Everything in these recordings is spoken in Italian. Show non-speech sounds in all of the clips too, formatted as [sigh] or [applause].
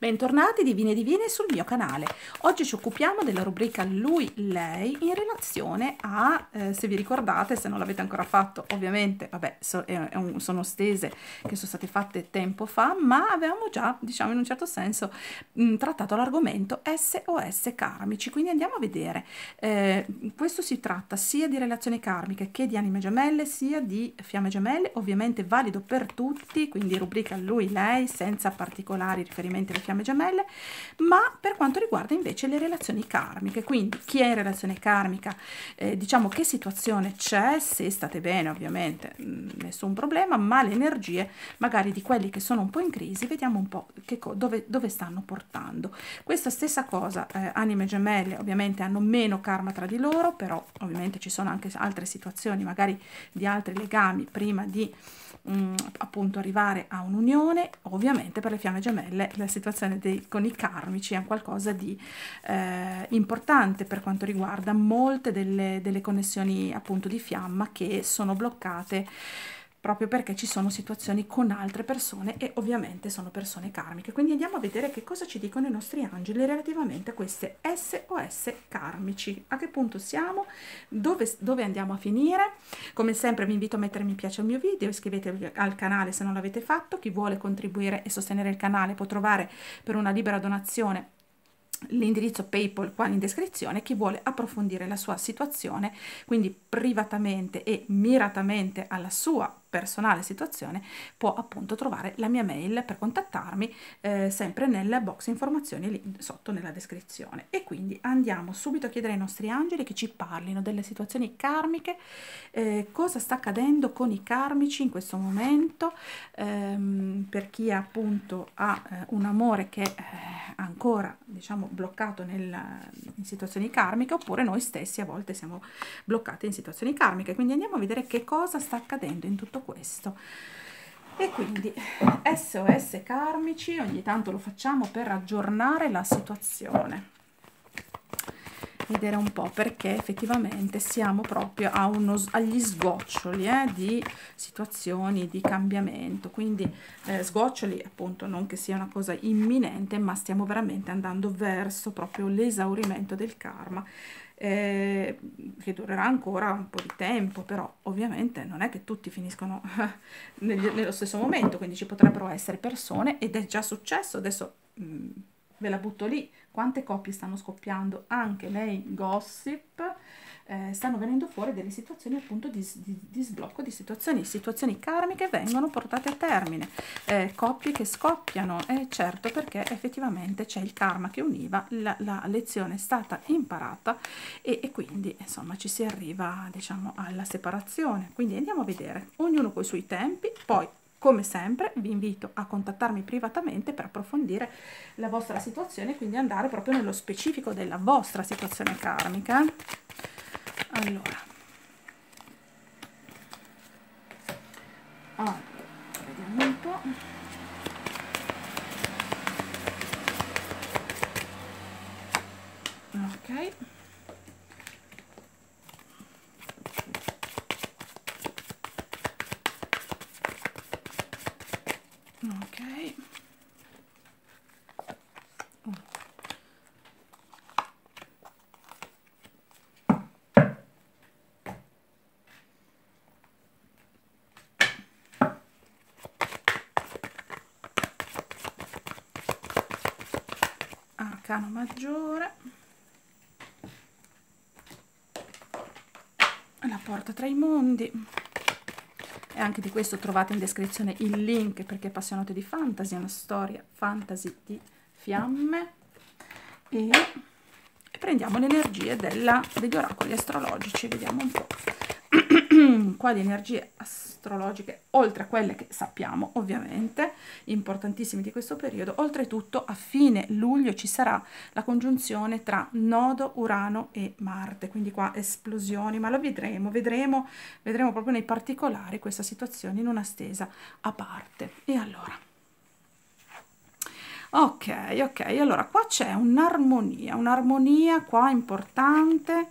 Bentornati Divine Divine sul mio canale. Oggi ci occupiamo della rubrica Lui, Lei in relazione a, eh, se vi ricordate, se non l'avete ancora fatto, ovviamente, vabbè, so, è, è un, sono stese che sono state fatte tempo fa, ma avevamo già, diciamo in un certo senso, mh, mm, trattato l'argomento SOS karmici. Quindi andiamo a vedere. Eh, questo si tratta sia di relazioni karmiche che di anime gemelle, sia di fiamme gemelle, ovviamente valido per tutti, quindi rubrica Lui, Lei, senza particolari riferimenti alle fiamme gemelle, ma per quanto riguarda invece le relazioni karmiche, quindi chi è in relazione karmica, eh, diciamo che situazione c'è, se state bene ovviamente mm, nessun problema, ma le energie magari di quelli che sono un po' in crisi, vediamo un po' che dove, dove stanno portando. Questa stessa cosa, eh, anime gemelle ovviamente hanno meno karma tra di loro, però ovviamente ci sono anche altre situazioni, magari di altri legami prima di mh, mm, appunto arrivare a un'unione, ovviamente per le fiamme gemelle la situazione relazione dei, con i karmici è qualcosa di eh, importante per quanto riguarda molte delle, delle connessioni appunto di fiamma che sono bloccate proprio perché ci sono situazioni con altre persone e ovviamente sono persone karmiche. Quindi andiamo a vedere che cosa ci dicono i nostri angeli relativamente a queste SOS karmici. A che punto siamo? Dove, dove andiamo a finire? Come sempre vi invito a mettere mi piace al mio video, iscrivetevi al canale se non l'avete fatto. Chi vuole contribuire e sostenere il canale può trovare per una libera donazione l'indirizzo PayPal qua in descrizione chi vuole approfondire la sua situazione, quindi privatamente e miratamente alla sua personale situazione può appunto trovare la mia mail per contattarmi eh, sempre nel box informazioni lì sotto nella descrizione e quindi andiamo subito a chiedere ai nostri angeli che ci parlino delle situazioni karmiche eh, cosa sta accadendo con i karmici in questo momento ehm, per chi appunto ha eh, un amore che è eh, ancora diciamo bloccato nel, in situazioni karmiche oppure noi stessi a volte siamo bloccati in situazioni karmiche quindi andiamo a vedere che cosa sta accadendo in tutto tutto questo e quindi SOS karmici ogni tanto lo facciamo per aggiornare la situazione vedere un po' perché effettivamente siamo proprio uno, agli sgoccioli eh, di situazioni di cambiamento quindi eh, sgoccioli appunto non che sia una cosa imminente ma stiamo veramente andando verso proprio l'esaurimento del karma eh, che durerà ancora un po' di tempo, però ovviamente non è che tutti finiscono [laughs] nello stesso momento, quindi ci potrebbero essere persone, ed è già successo, adesso mh, mm, ve la butto lì, quante coppie stanno scoppiando anche nei gossip, eh, stanno venendo fuori delle situazioni appunto di, di, di sblocco di situazioni, situazioni karmiche vengono portate a termine, eh, coppie che scoppiano, eh, certo perché effettivamente c'è il karma che univa, la, la lezione è stata imparata e, e, quindi insomma ci si arriva diciamo alla separazione, quindi andiamo a vedere, ognuno coi suoi tempi, poi come sempre vi invito a contattarmi privatamente per approfondire la vostra situazione, quindi andare proprio nello specifico della vostra situazione karmica allora oh, vediamo un po' ok ok arcano maggiore la porta tra i mondi e anche di questo trovate in descrizione il link perché appassionate di fantasy è una storia fantasy di fiamme e, e prendiamo le energie della, degli oracoli astrologici vediamo un po' [clears throat] qua di energie astrologiche astrologiche, oltre a quelle che sappiamo ovviamente, importantissime di questo periodo. Oltretutto a fine luglio ci sarà la congiunzione tra nodo Urano e Marte, quindi qua esplosioni, ma lo vedremo, vedremo, vedremo proprio nei particolari questa situazione in una stesa a parte. E allora... Ok, ok, allora qua c'è un'armonia, un'armonia qua importante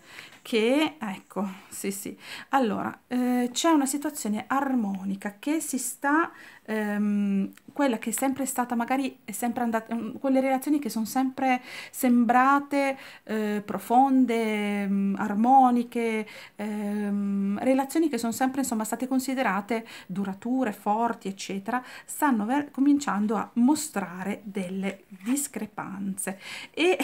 che ecco sì sì allora eh, c'è una situazione armonica che si sta ehm, quella che è sempre stata magari è sempre andata mm, quelle relazioni che sono sempre sembrate eh, profonde mh, mm, armoniche ehm, relazioni che sono sempre insomma state considerate durature forti eccetera stanno cominciando a mostrare delle discrepanze e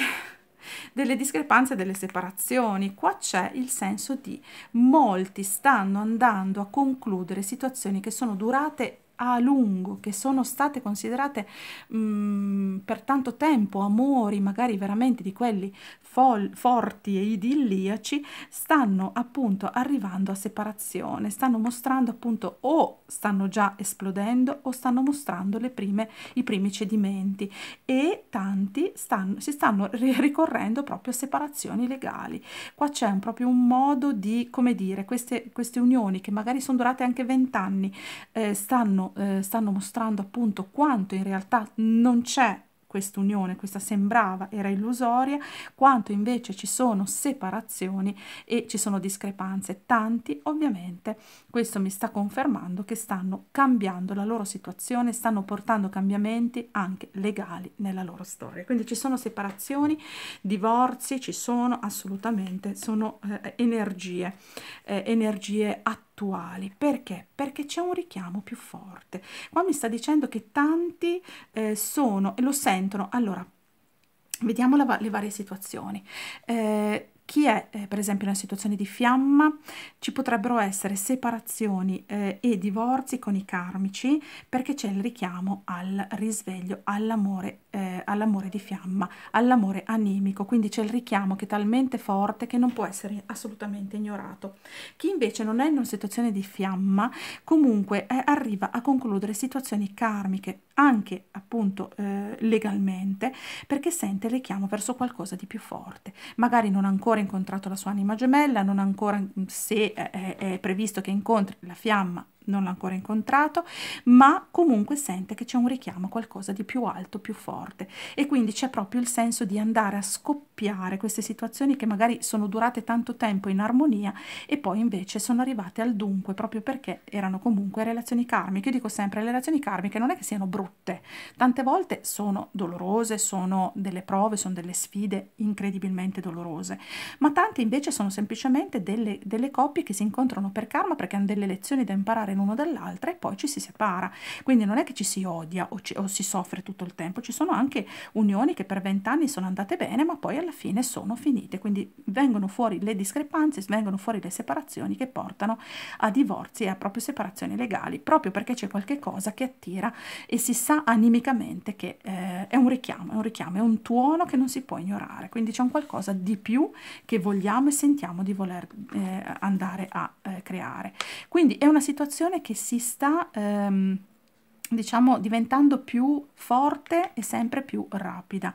delle discrepanze, delle separazioni. Qua c'è il senso di molti stanno andando a concludere situazioni che sono durate a lungo, che sono state considerate mh, mm, per tanto tempo amori, magari veramente di quelli forti e idilliaci, stanno appunto arrivando a separazione, stanno mostrando appunto o stanno già esplodendo o stanno mostrando le prime, i primi cedimenti e tanti stanno, si stanno ricorrendo proprio a separazioni legali. Qua c'è proprio un modo di, come dire, queste, queste unioni che magari sono durate anche vent'anni, eh, stanno eh, stanno mostrando appunto quanto in realtà non c'è questa unione, questa sembrava era illusoria, quanto invece ci sono separazioni e ci sono discrepanze, tanti ovviamente, questo mi sta confermando che stanno cambiando la loro situazione, stanno portando cambiamenti anche legali nella loro storia, quindi ci sono separazioni, divorzi, ci sono assolutamente, sono eh, energie, eh, energie attive attuali. Perché? Perché c'è un richiamo più forte. Qua mi sta dicendo che tanti eh, sono e lo sentono. Allora, vediamo la, le varie situazioni. Eh, chi è eh, per esempio in una situazione di fiamma ci potrebbero essere separazioni eh, e divorzi con i karmici perché c'è il richiamo al risveglio, all'amore, eh, all'amore di fiamma, all'amore animico, quindi c'è il richiamo che è talmente forte che non può essere assolutamente ignorato. Chi invece non è in una situazione di fiamma comunque eh, arriva a concludere situazioni karmiche anche appunto eh, legalmente perché sente il richiamo verso qualcosa di più forte, magari non ancora in incontrato la sua anima gemella, non ancora mm, se è, è previsto che incontri la fiamma non l'ha ancora incontrato, ma comunque sente che c'è un richiamo a qualcosa di più alto, più forte e quindi c'è proprio il senso di andare a scoppiare queste situazioni che magari sono durate tanto tempo in armonia e poi invece sono arrivate al dunque proprio perché erano comunque relazioni karmiche. Io dico sempre le relazioni karmiche non è che siano brutte, tante volte sono dolorose, sono delle prove, sono delle sfide incredibilmente dolorose, ma tante invece sono semplicemente delle, delle coppie che si incontrano per karma perché hanno delle lezioni da imparare separare l'uno dall'altra e poi ci si separa. Quindi non è che ci si odia o, ci, o si soffre tutto il tempo, ci sono anche unioni che per vent'anni sono andate bene ma poi alla fine sono finite, quindi vengono fuori le discrepanze, vengono fuori le separazioni che portano a divorzi e a proprio separazioni legali, proprio perché c'è qualche cosa che attira e si sa animicamente che eh, è un richiamo, è un richiamo, è un tuono che non si può ignorare, quindi c'è un qualcosa di più che vogliamo e sentiamo di voler eh, andare a eh, creare. Quindi è una situazione sensazione che si sta ehm, diciamo diventando più forte e sempre più rapida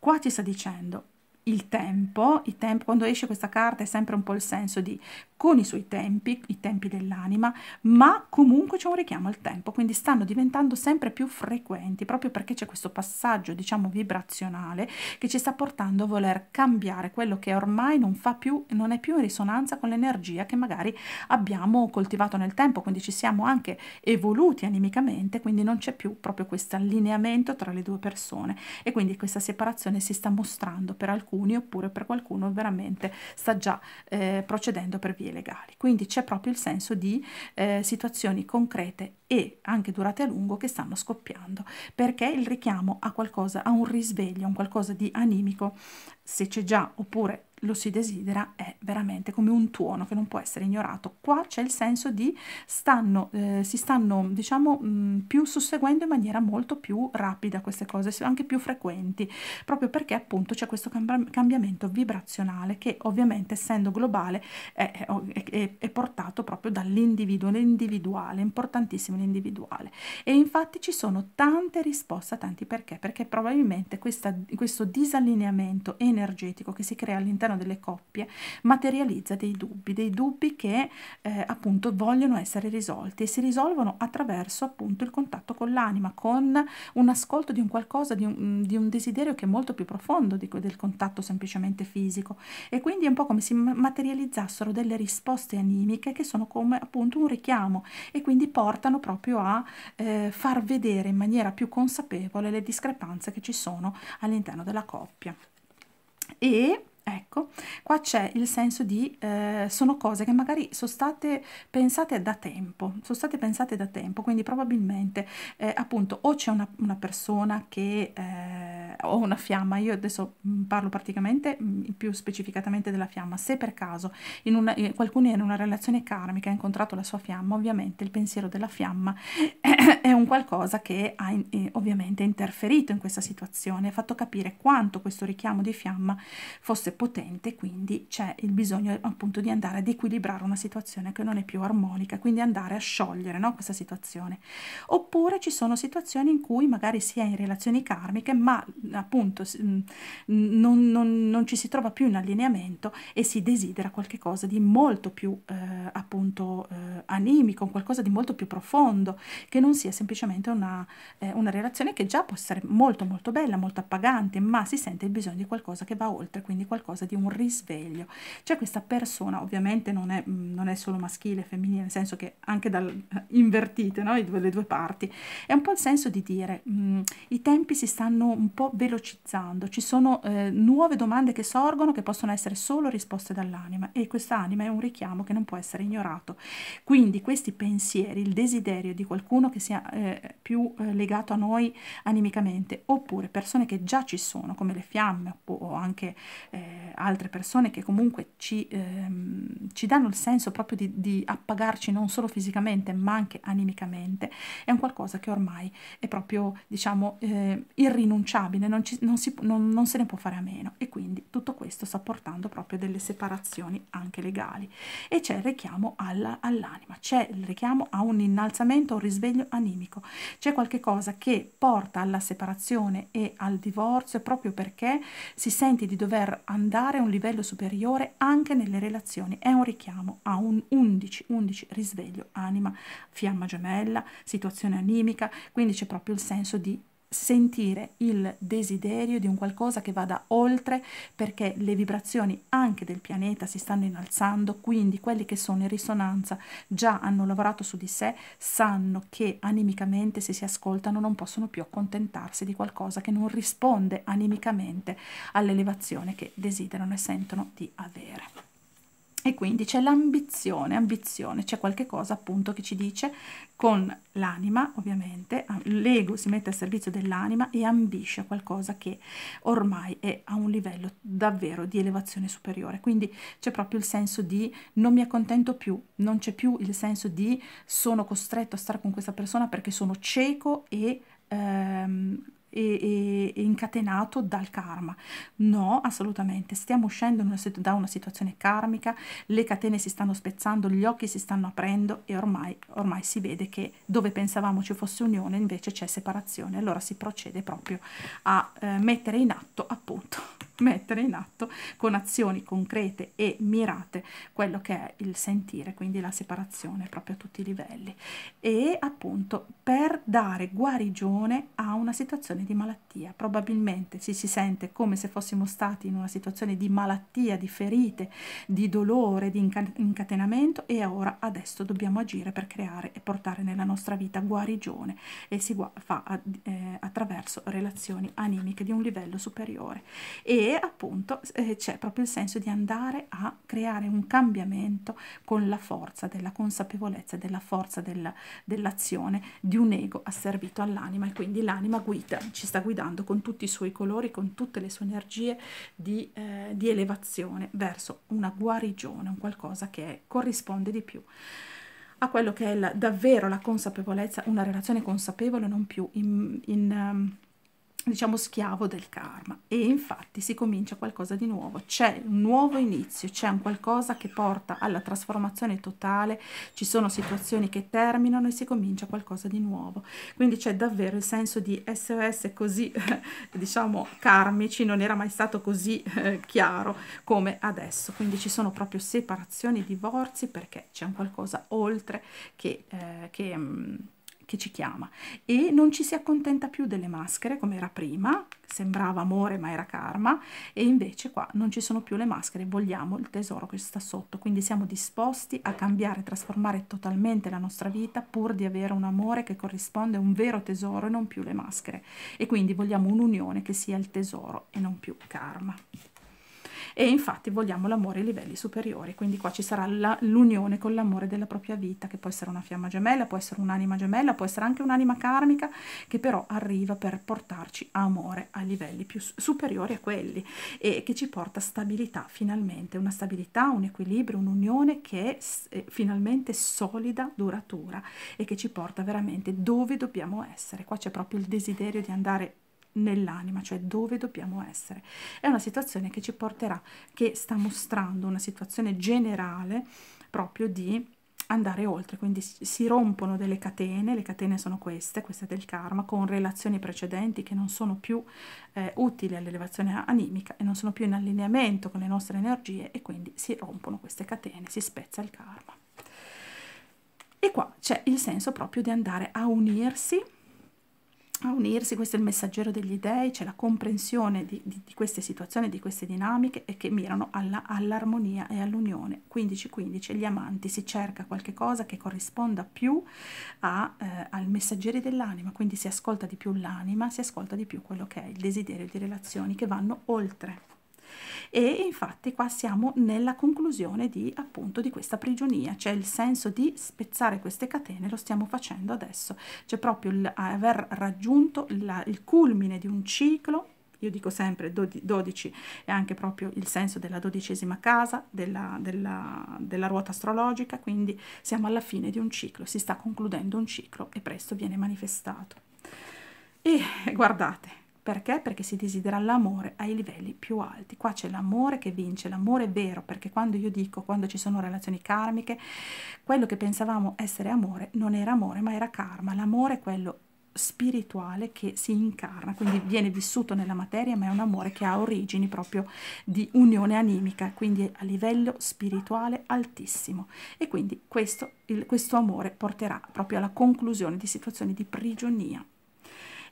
qua ti sta dicendo il tempo, il tempo, quando esce questa carta è sempre un po' il senso di con i suoi tempi, i tempi dell'anima, ma comunque c'è un richiamo al tempo, quindi stanno diventando sempre più frequenti proprio perché c'è questo passaggio, diciamo, vibrazionale che ci sta portando a voler cambiare quello che ormai non fa più, non è più in risonanza con l'energia che magari abbiamo coltivato nel tempo, quindi ci siamo anche evoluti animicamente, quindi non c'è più proprio questo allineamento tra le due persone e quindi questa separazione si sta mostrando per alcuni alcuni oppure per qualcuno veramente sta già eh, procedendo per vie legali quindi c'è proprio il senso di eh, situazioni concrete e anche durate a lungo che stanno scoppiando perché il richiamo a qualcosa a un risveglio a un qualcosa di animico se c'è già oppure lo si desidera è veramente come un tuono che non può essere ignorato qua c'è il senso di stanno eh, si stanno diciamo mh, mm, più susseguendo in maniera molto più rapida queste cose anche più frequenti proprio perché appunto c'è questo cambiamento vibrazionale che ovviamente essendo globale è, è, è portato proprio dall'individuo l'individuale importantissimo valutazione individuale e infatti ci sono tante risposte a tanti perché perché probabilmente questa, questo disallineamento energetico che si crea all'interno delle coppie materializza dei dubbi dei dubbi che eh, appunto vogliono essere risolti e si risolvono attraverso appunto il contatto con l'anima con un ascolto di un qualcosa di un, di un desiderio che è molto più profondo di, del contatto semplicemente fisico e quindi è un po' come se materializzassero delle risposte animiche che sono come appunto un richiamo e quindi portano proprio a eh, far vedere in maniera più consapevole le discrepanze che ci sono all'interno della coppia. E Ecco, qua c'è il senso di eh, sono cose che magari sono state pensate da tempo, sono state pensate da tempo, quindi probabilmente eh, appunto o c'è una, una, persona che... Eh, ho una fiamma, io adesso mm, parlo praticamente mm, più specificatamente della fiamma, se per caso in una, eh, qualcuno è in una relazione karmica ha incontrato la sua fiamma, ovviamente il pensiero della fiamma eh, [coughs] è un qualcosa che ha eh, ovviamente interferito in questa situazione, ha fatto capire quanto questo richiamo di fiamma fosse potente, quindi c'è il bisogno appunto di andare ad equilibrare una situazione che non è più armonica, quindi andare a sciogliere no, questa situazione. Oppure ci sono situazioni in cui magari si è in relazioni karmiche, ma appunto mm, non, non, non ci si trova più in allineamento e si desidera qualcosa di molto più eh, appunto eh, animico, qualcosa di molto più profondo, che non sia semplicemente una, eh, una relazione che già può essere molto molto bella, molto appagante, ma si sente il bisogno di qualcosa che va oltre, quindi qualcosa di un risveglio. Cioè questa persona ovviamente non è, mm, non è solo maschile, e femminile, nel senso che anche dal, eh, invertite no? due, le due parti, è un po' il senso di dire mh, mm, i tempi si stanno un po' velocizzando, ci sono eh, nuove domande che sorgono che possono essere solo risposte dall'anima e questa anima è un richiamo che non può essere ignorato. Quindi questi pensieri, il desiderio di qualcuno che si sia eh, più eh, legato a noi animicamente, oppure persone che già ci sono, come le fiamme o anche eh, altre persone che comunque ci, ehm, ci danno il senso proprio di, di, appagarci non solo fisicamente ma anche animicamente, è un qualcosa che ormai è proprio diciamo eh, irrinunciabile, non, ci, non, si, non, non se ne può fare a meno e quindi tutto questo sta portando proprio delle separazioni anche legali e c'è il richiamo all'anima, all c'è il richiamo a un innalzamento, un risveglio animico. C'è qualche cosa che porta alla separazione e al divorzio proprio perché si sente di dover andare a un livello superiore anche nelle relazioni. È un richiamo a un 11, 11 risveglio, anima, fiamma gemella, situazione animica, quindi c'è proprio il senso di sentire il desiderio di un qualcosa che vada oltre perché le vibrazioni anche del pianeta si stanno innalzando, quindi quelli che sono in risonanza già hanno lavorato su di sé, sanno che animicamente se si ascoltano non possono più accontentarsi di qualcosa che non risponde animicamente all'elevazione che desiderano e sentono di avere e quindi c'è l'ambizione, ambizione, c'è qualche cosa appunto che ci dice con l'anima, ovviamente, l'ego si mette al servizio dell'anima e ambisce a qualcosa che ormai è a un livello davvero di elevazione superiore, quindi c'è proprio il senso di non mi accontento più, non c'è più il senso di sono costretto a stare con questa persona perché sono cieco e ehm, e, e incatenato dal karma. No, assolutamente, stiamo uscendo una da una situazione karmica, le catene si stanno spezzando, gli occhi si stanno aprendo e ormai, ormai si vede che dove pensavamo ci fosse unione invece c'è separazione, allora si procede proprio a eh, mettere in atto appunto mettere in atto con azioni concrete e mirate quello che è il sentire, quindi la separazione proprio a tutti i livelli e appunto per dare guarigione a una situazione di malattia. Probabilmente si si sente come se fossimo stati in una situazione di malattia, di ferite, di dolore, di incatenamento e ora adesso dobbiamo agire per creare e portare nella nostra vita guarigione e si fa eh, attraverso relazioni animiche di un livello superiore. E appunto eh, c'è proprio il senso di andare a creare un cambiamento con la forza della consapevolezza, della forza del, dell'azione di un ego asservito all'anima e quindi l'anima guida, ci sta guidando con tutti i suoi colori, con tutte le sue energie di, eh, di elevazione verso una guarigione, un qualcosa che è, corrisponde di più a quello che è la, davvero la consapevolezza, una relazione consapevole non più in, in um, diciamo schiavo del karma e infatti si comincia qualcosa di nuovo c'è un nuovo inizio c'è un qualcosa che porta alla trasformazione totale ci sono situazioni che terminano e si comincia qualcosa di nuovo quindi c'è davvero il senso di SOS così [laughs] diciamo karmici non era mai stato così eh, chiaro come adesso quindi ci sono proprio separazioni divorzi perché c'è un qualcosa oltre che, eh, che mh, mm, che ci chiama e non ci si accontenta più delle maschere come era prima, sembrava amore ma era karma e invece qua non ci sono più le maschere, vogliamo il tesoro che sta sotto, quindi siamo disposti a cambiare, trasformare totalmente la nostra vita pur di avere un amore che corrisponde a un vero tesoro e non più le maschere e quindi vogliamo un'unione che sia il tesoro e non più karma e infatti vogliamo l'amore ai livelli superiori, quindi qua ci sarà l'unione con l'amore della propria vita, che può essere una fiamma gemella, può essere un'anima gemella, può essere anche un'anima karmica, che però arriva per portarci amore a livelli più superiori a quelli e che ci porta stabilità finalmente, una stabilità, un equilibrio, un'unione che è eh, finalmente solida, duratura e che ci porta veramente dove dobbiamo essere. Qua c'è proprio il desiderio di andare nell'anima, cioè dove dobbiamo essere. È una situazione che ci porterà, che sta mostrando una situazione generale proprio di andare oltre, quindi si rompono delle catene, le catene sono queste, queste del karma, con relazioni precedenti che non sono più eh, utili all'elevazione animica e non sono più in allineamento con le nostre energie e quindi si rompono queste catene, si spezza il karma. E qua c'è il senso proprio di andare a unirsi a unirsi, questo è il messaggero degli dèi, c'è la comprensione di, di, di, queste situazioni, di queste dinamiche e che mirano all'armonia e all'unione. 15-15, gli amanti, si cerca qualcosa che corrisponda più a, eh, al messaggero dell'anima, quindi si ascolta di più l'anima, si ascolta di più quello che è il desiderio di relazioni che vanno oltre e infatti qua siamo nella conclusione di appunto di questa prigionia c'è cioè il senso di spezzare queste catene lo stiamo facendo adesso c'è proprio il, aver raggiunto la, il culmine di un ciclo io dico sempre 12 è anche proprio il senso della dodicesima casa, della, della, della, ruota astrologica, quindi siamo alla fine di un ciclo, si sta concludendo un ciclo e presto viene manifestato. E guardate, perché? Perché si desidera l'amore ai livelli più alti. Qua c'è l'amore che vince, l'amore vero, perché quando io dico, quando ci sono relazioni karmiche, quello che pensavamo essere amore non era amore, ma era karma. L'amore è quello spirituale che si incarna, quindi viene vissuto nella materia, ma è un amore che ha origini proprio di unione animica, quindi a livello spirituale altissimo. E quindi questo, il, questo amore porterà proprio alla conclusione di situazioni di prigionia.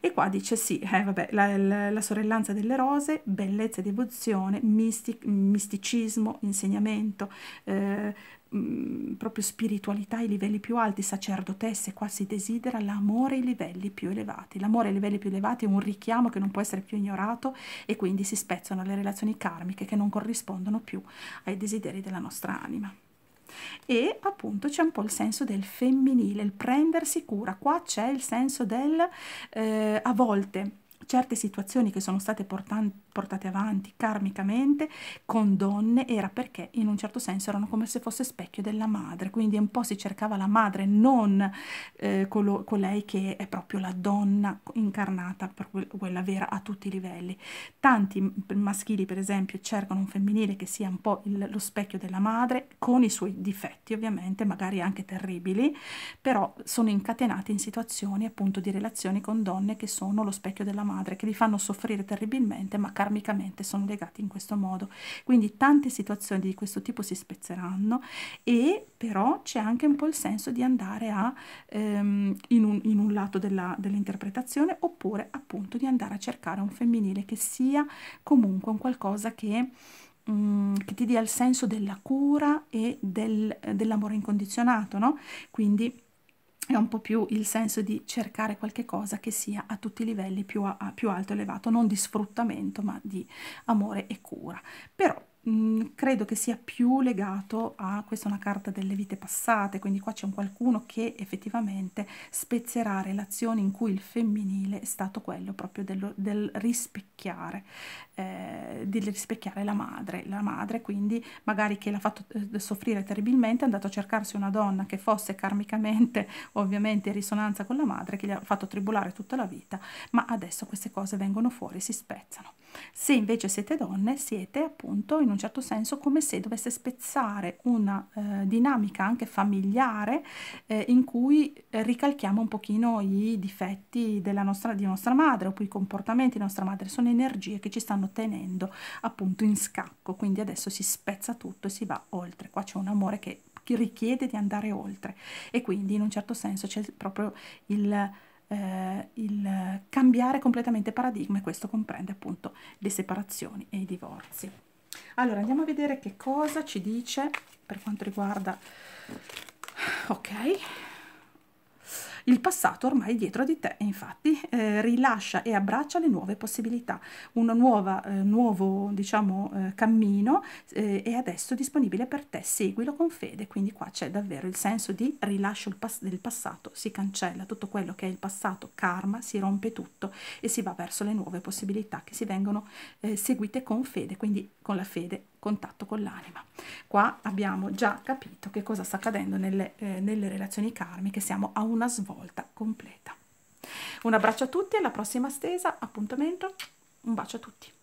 E qua dice sì, eh, vabbè, la, la, la, sorellanza delle rose, bellezza e devozione, mistic, misticismo, insegnamento, eh, mm, proprio spiritualità ai livelli più alti, sacerdotesse, qua si desidera l'amore ai livelli più elevati. L'amore ai livelli più elevati è un richiamo che non può essere più ignorato e quindi si spezzano le relazioni karmiche che non corrispondono più ai desideri della nostra anima e appunto c'è un po' il senso del femminile, il prendersi cura, qua c'è il senso del eh, a volte certe situazioni che sono state portate avanti karmicamente con donne era perché in un certo senso erano come se fosse specchio della madre, quindi un po' si cercava la madre, non eh, colo, colei che è proprio la donna incarnata, per quella vera a tutti i livelli. Tanti maschili per esempio cercano un femminile che sia un po' il, lo specchio della madre, con i suoi difetti ovviamente, magari anche terribili, però sono incatenati in situazioni appunto di relazioni con donne che sono lo specchio della madre madre che li fanno soffrire terribilmente ma karmicamente sono legati in questo modo quindi tante situazioni di questo tipo si spezzeranno e però c'è anche un po' il senso di andare a ehm, in, un, in un lato dell'interpretazione oppure appunto di andare a cercare un femminile che sia comunque un qualcosa che mm, che ti dia il senso della cura e del, dell'amore incondizionato, no? Quindi è un po' più il senso di cercare qualche cosa che sia a tutti i livelli più, a, più alto elevato, non di sfruttamento ma di amore e cura. Però Mm, credo che sia più legato a questa una carta delle vite passate quindi qua c'è un qualcuno che effettivamente spezzerà relazioni in cui il femminile è stato quello proprio dello, del rispecchiare eh, del rispecchiare la madre la madre quindi magari che l'ha fatto eh, soffrire terribilmente è andato a cercarsi una donna che fosse karmicamente [laughs] ovviamente in risonanza con la madre che gli ha fatto tribolare tutta la vita ma adesso queste cose vengono fuori si spezzano se invece siete donne siete appunto in un certo senso come se dovesse spezzare una eh, dinamica anche familiare eh, in cui ricalchiamo un pochino i difetti della nostra, di nostra madre oppure i comportamenti di nostra madre, sono energie che ci stanno tenendo appunto in scacco, quindi adesso si spezza tutto e si va oltre, qua c'è un amore che richiede di andare oltre e quindi in un certo senso c'è proprio il, eh, il cambiare completamente paradigma e questo comprende appunto le separazioni e i divorzi allora andiamo a vedere che cosa ci dice per quanto riguarda ok il passato ormai è dietro di te, infatti, eh, rilascia e abbraccia le nuove possibilità, un eh, nuovo diciamo, eh, cammino eh, è adesso disponibile per te, seguilo con fede, quindi qua c'è davvero il senso di rilascio pas del passato, si cancella tutto quello che è il passato, karma, si rompe tutto e si va verso le nuove possibilità che si vengono eh, seguite con fede, quindi con la fede contatto con l'anima. Qua abbiamo già capito che cosa sta accadendo nelle, eh, nelle relazioni karmiche, siamo a una svolta completa. Un abbraccio a tutti, alla prossima stesa, appuntamento, un bacio a tutti.